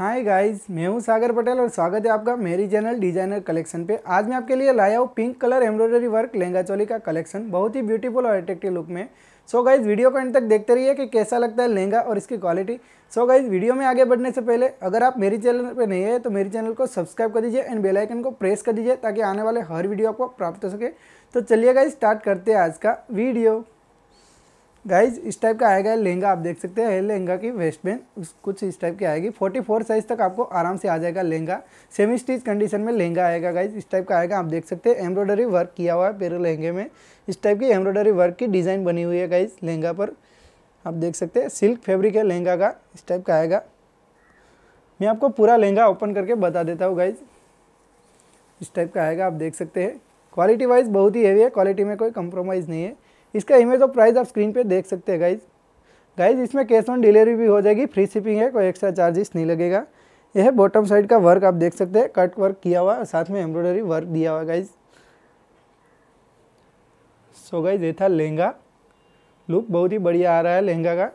hi guys मैं हूं सागर पटेल और स्वागत है आपका मेरी चैनल डिजाइनर कलेक्शन पे आज मैं आपके लिए लाया हूं pink colour embroidery work lehenga choli का कलेक्शन बहुत ही ब्यूटीफुल और अट्रेक्टिव लुक में सो so गाइज वीडियो को एंड तक देखते रहिए कि कैसा लगता है लहंगा और इसकी quality so so guys video में आगे बढ़ने से पहले अगर आप मेरी चैनल पर नहीं है तो मेरे चैनल को सब्सक्राइब कर दीजिए एंड बेलाइकन को प्रेस कर दीजिए ताकि आने वाले हर वीडियो आपको प्राप्त हो सके तो चलिए गाइज स्टार्ट करते हैं आज का वीडियो गाइज इस टाइप का आएगा लहंगा आप देख सकते हैं लहंगा की वेस्ट बैंड कुछ इस टाइप की आएगी 44 साइज तक आपको आराम से आ जाएगा लहंगा सेमी स्टिच कंडीशन में लहंगा आएगा गाइज इस टाइप का आएगा आप देख सकते हैं एम्ब्रॉयडरी वर्क किया हुआ है पेरे लहंगे में इस टाइप की एम्ब्रॉयडरी वर्क की डिज़ाइन बनी हुई है गाइज लहंगा पर आप देख सकते हैं सिल्क फेब्रिक है लहंगा का इस टाइप का आएगा मैं आपको पूरा लहंगा ओपन करके बता देता हूँ गाइज इस टाइप का आएगा आप देख सकते हैं क्वालिटी वाइज बहुत ही हैवी है क्वालिटी में कोई कंप्रोमाइज़ नहीं है इसका इमेज और प्राइस आप स्क्रीन पे देख सकते हैं गाइज गाइज इसमें कैश ऑन डिलीवरी भी हो जाएगी फ्री शिपिंग है कोई एक्स्ट्रा चार्जेस नहीं लगेगा यह बॉटम साइड का वर्क आप देख सकते हैं कट वर्क किया हुआ साथ में एम्ब्रॉयडरी वर्क दिया हुआ गाइज सो गाइज ये था लहंगा लुक बहुत ही बढ़िया आ रहा है लहंगा का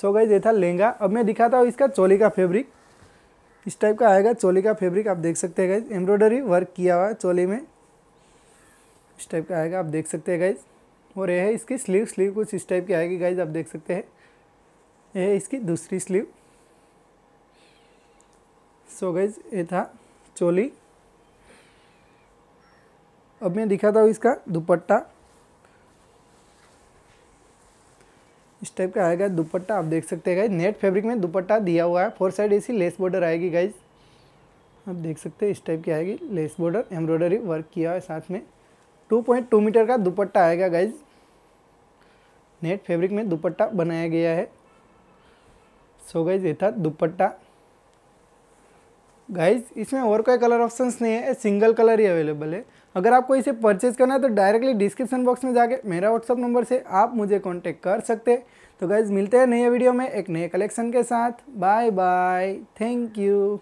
सो गाइज ये था लहंगा अब मैं दिखाता हूँ इसका चोली का फेब्रिक इस टाइप का आएगा चोली का फेब्रिक आप देख सकते हैं गाइज एम्ब्रॉयडरी वर्क किया हुआ है चोली में इस टाइप का आएगा आप देख सकते हैं गाइज़ और यह है इसकी स्लीव स्लीव कुछ इस टाइप की आएगी गाइज आप देख सकते हैं यह है इसकी दूसरी स्लीव सो गाइज ये था चोली अब मैं दिखाता हूँ इसका दुपट्टा इस टाइप का आएगा दुपट्टा आप देख सकते हैं गाइज नेट फैब्रिक में दुपट्टा दिया हुआ है फोर साइड ऐसी लेस बॉर्डर आएगी गाइज आप देख सकते हैं इस टाइप की आएगी लेस बॉर्डर एम्ब्रॉयडरी वर्क किया है साथ में 2.2 मीटर का दुपट्टा आएगा गाइज नेट फैब्रिक में दुपट्टा बनाया गया है सो so गाइज ये था दुपट्टा गाइज इसमें और कोई कलर ऑप्शंस नहीं है सिंगल कलर ही अवेलेबल है अगर आपको इसे परचेज करना है तो डायरेक्टली डिस्क्रिप्शन बॉक्स में जाके मेरा व्हाट्सअप नंबर से आप मुझे कॉन्टेक्ट कर सकते हैं तो गाइज मिलते हैं नए वीडियो में एक नए कलेक्शन के साथ बाय बाय थैंक यू